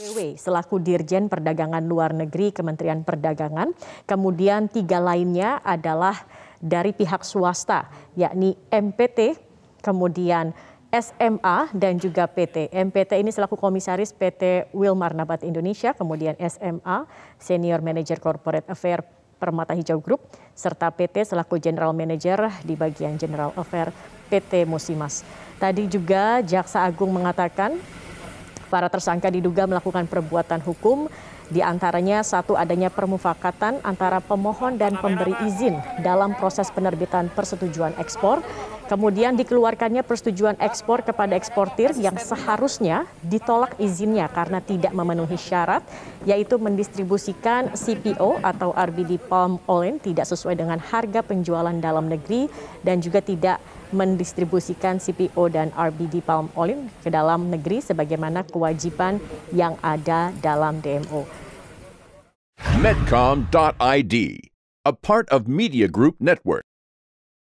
WW selaku Dirjen Perdagangan Luar Negeri Kementerian Perdagangan. Kemudian tiga lainnya adalah dari pihak swasta, yakni MPT, kemudian SMA dan juga PT. MPT ini selaku komisaris PT Wilmar Nabat Indonesia, kemudian SMA, Senior Manager Corporate Affairs Permata Hijau Group, serta PT selaku General Manager di bagian General Affairs PT Musimas. Tadi juga Jaksa Agung mengatakan Para tersangka diduga melakukan perbuatan hukum, di antaranya satu adanya permufakatan antara pemohon dan pemberi izin dalam proses penerbitan persetujuan ekspor Kemudian dikeluarkannya persetujuan ekspor kepada eksportir yang seharusnya ditolak izinnya karena tidak memenuhi syarat, yaitu mendistribusikan CPO atau RBD palm oil tidak sesuai dengan harga penjualan dalam negeri dan juga tidak mendistribusikan CPO dan RBD palm oil ke dalam negeri sebagaimana kewajiban yang ada dalam DMO. Medcom.id, a part of Media Group Network.